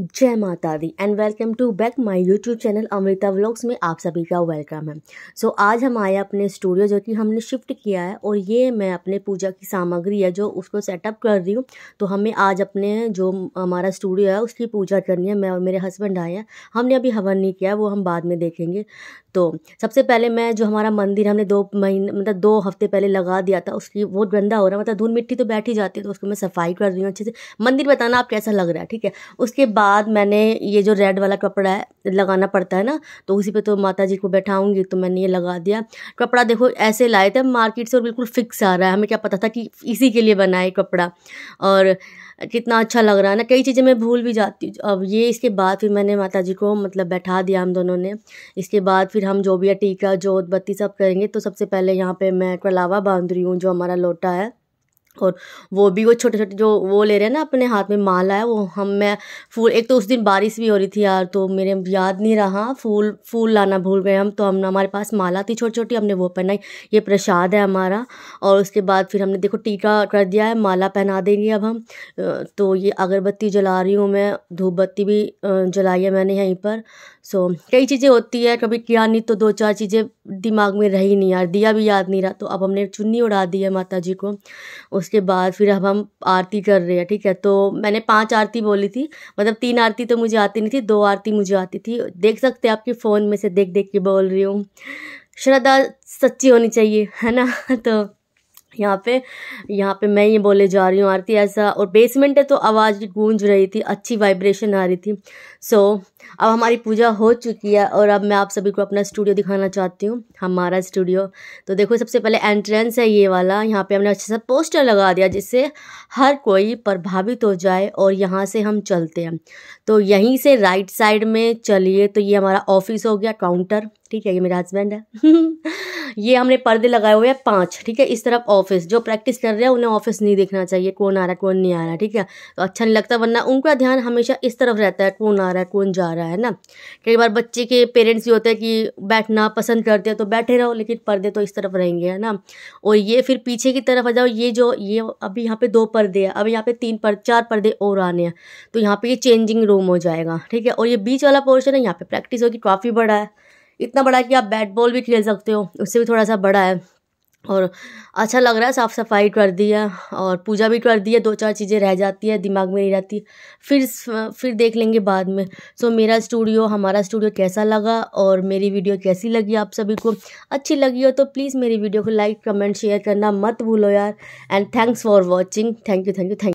जय माता दी and welcome to back my YouTube channel Amrita vlogs में आप सभी का वेलकम है सो so, आज हम आए अपने स्टूडियो जो कि हमने शिफ्ट किया है और ये मैं अपने पूजा की सामग्री है जो उसको सेटअप कर रही हूँ तो हमें आज अपने जो हमारा स्टूडियो है उसकी पूजा करनी है मैं और मेरे हस्बैंड आए हैं हमने अभी हवन नहीं किया वो हम बाद में देखेंगे तो सबसे पहले मैं जो हमारा मंदिर हमने दो महीने मतलब दो हफ्ते पहले लगा दिया था उसकी वो गंदा हो रहा है मतलब धूल मिट्टी तो बैठ ही जाती है तो उसको मैं सफाई कर रही हूँ अच्छे से मंदिर बताना आप कैसा लग रहा है ठीक है उसके बाद बाद मैंने ये जो रेड वाला कपड़ा है लगाना पड़ता है ना तो उसी पे तो माता जी को बैठाऊंगी तो मैंने ये लगा दिया कपड़ा देखो ऐसे लाए थे मार्केट से और बिल्कुल फिक्स आ रहा है हमें क्या पता था कि इसी के लिए बनाए कपड़ा और कितना अच्छा लग रहा है ना कई चीज़ें मैं भूल भी जाती हूँ अब ये इसके बाद फिर मैंने माता जी को मतलब बैठा दिया हम दोनों ने इसके बाद फिर हम जो भी है टीका जोत बत्ती सब करेंगे तो सबसे पहले यहाँ पे मैं कलावा बांध रही हूँ जो हमारा लोटा है और वो भी वो छोटे छोटे जो वो ले रहे हैं ना अपने हाथ में माला है वो हम मैं फूल एक तो उस दिन बारिश भी हो रही थी यार तो मेरे याद नहीं रहा फूल फूल लाना भूल गए हम तो हम हमारे पास माला थी छोटी छोटी हमने वो पहनाई ये प्रसाद है हमारा और उसके बाद फिर हमने देखो टीका कर दिया है माला पहना देंगे अब हम तो ये अगरबत्ती जला रही हूँ मैं धूप बत्ती भी जलाई है मैंने यहीं पर सो कई चीज़ें होती है कभी किया नहीं तो दो चार चीज़ें दिमाग में रही नहीं यार दिया भी याद नहीं रहा तो अब हमने चुन्नी उड़ा दी है माता जी को उस उसके बाद फिर अब हम आरती कर रहे हैं ठीक है तो मैंने पांच आरती बोली थी मतलब तीन आरती तो मुझे आती नहीं थी दो आरती मुझे आती थी देख सकते हैं आपके फ़ोन में से देख देख के बोल रही हूँ श्रद्धा सच्ची होनी चाहिए है ना तो यहाँ पे यहाँ पे मैं ये बोले जा रही हूँ आरती ऐसा और बेसमेंट है तो आवाज़ गूंज रही थी अच्छी वाइब्रेशन आ रही थी सो so, अब हमारी पूजा हो चुकी है और अब मैं आप सभी को अपना स्टूडियो दिखाना चाहती हूँ हमारा स्टूडियो तो देखो सबसे पहले एंट्रेंस है ये वाला यहाँ पे हमने अच्छे सा पोस्टर लगा दिया जिससे हर कोई प्रभावित हो जाए और यहाँ से हम चलते हैं तो यहीं से राइट साइड में चलिए तो ये हमारा ऑफिस हो गया काउंटर ठीक है ये मेरा हस्बैंड है ये हमने पर्दे लगाए हुए हैं पाँच ठीक है इस तरफ ऑफिस जो प्रैक्टिस कर रहे हैं उन्हें ऑफिस नहीं देखना चाहिए कौन आ रहा है कौन नहीं आ रहा ठीक है तो अच्छा नहीं लगता वरना उनका ध्यान हमेशा इस तरफ रहता है कौन आ रहा है कौन जा रहा है ना कई बार बच्चे के पेरेंट्स ये होते हैं कि बैठना पसंद करते हैं तो बैठे रहो लेकिन पर्दे तो इस तरफ रहेंगे है ना और ये फिर पीछे की तरफ आ जाओ ये जो ये अभी यहाँ पर दो पर्दे हैं अभी यहाँ पर तीन पर चार पर्दे और आने हैं तो यहाँ पर ये चेंजिंग रूम हो जाएगा ठीक है और ये बीच वाला पोर्शन है यहाँ पर प्रैक्टिस होगी काफ़ी बड़ा है इतना बड़ा कि आप बैट बॉल भी खेल सकते हो उससे भी थोड़ा सा बड़ा है और अच्छा लग रहा है साफ़ सफाई कर दी है और पूजा भी कर दी है दो चार चीज़ें रह जाती है दिमाग में नहीं रहती फिर फिर देख लेंगे बाद में सो मेरा स्टूडियो हमारा स्टूडियो कैसा लगा और मेरी वीडियो कैसी लगी आप सभी को अच्छी लगी हो तो प्लीज़ मेरी वीडियो को लाइक कमेंट शेयर करना मत भूलो यार and thanks for watching thank you thank you thank